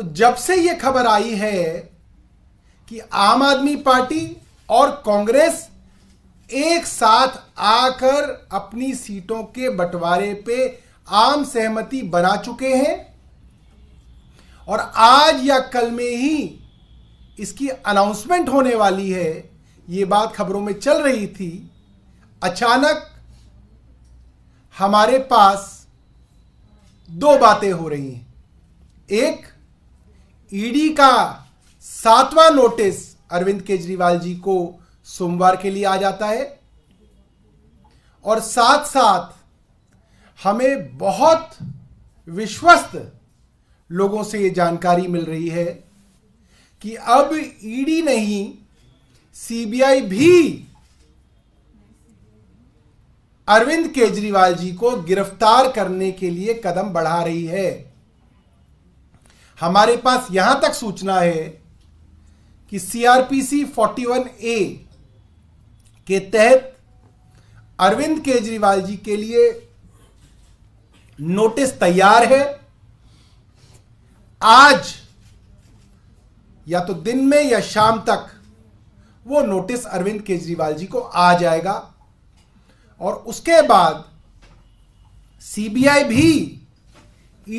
तो जब से यह खबर आई है कि आम आदमी पार्टी और कांग्रेस एक साथ आकर अपनी सीटों के बंटवारे पे आम सहमति बना चुके हैं और आज या कल में ही इसकी अनाउंसमेंट होने वाली है ये बात खबरों में चल रही थी अचानक हमारे पास दो बातें हो रही हैं एक ईडी का सातवां नोटिस अरविंद केजरीवाल जी को सोमवार के लिए आ जाता है और साथ साथ हमें बहुत विश्वस्त लोगों से ये जानकारी मिल रही है कि अब ईडी नहीं सीबीआई भी अरविंद केजरीवाल जी को गिरफ्तार करने के लिए कदम बढ़ा रही है हमारे पास यहां तक सूचना है कि सीआरपीसी 41 ए के तहत अरविंद केजरीवाल जी के लिए नोटिस तैयार है आज या तो दिन में या शाम तक वो नोटिस अरविंद केजरीवाल जी को आ जाएगा और उसके बाद सीबीआई भी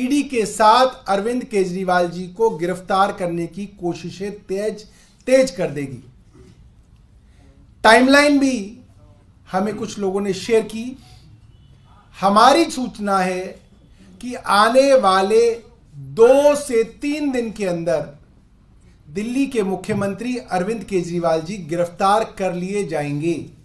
ईडी के साथ अरविंद केजरीवाल जी को गिरफ्तार करने की कोशिशें तेज तेज कर देगी टाइमलाइन भी हमें कुछ लोगों ने शेयर की हमारी सूचना है कि आने वाले दो से तीन दिन के अंदर दिल्ली के मुख्यमंत्री अरविंद केजरीवाल जी गिरफ्तार कर लिए जाएंगे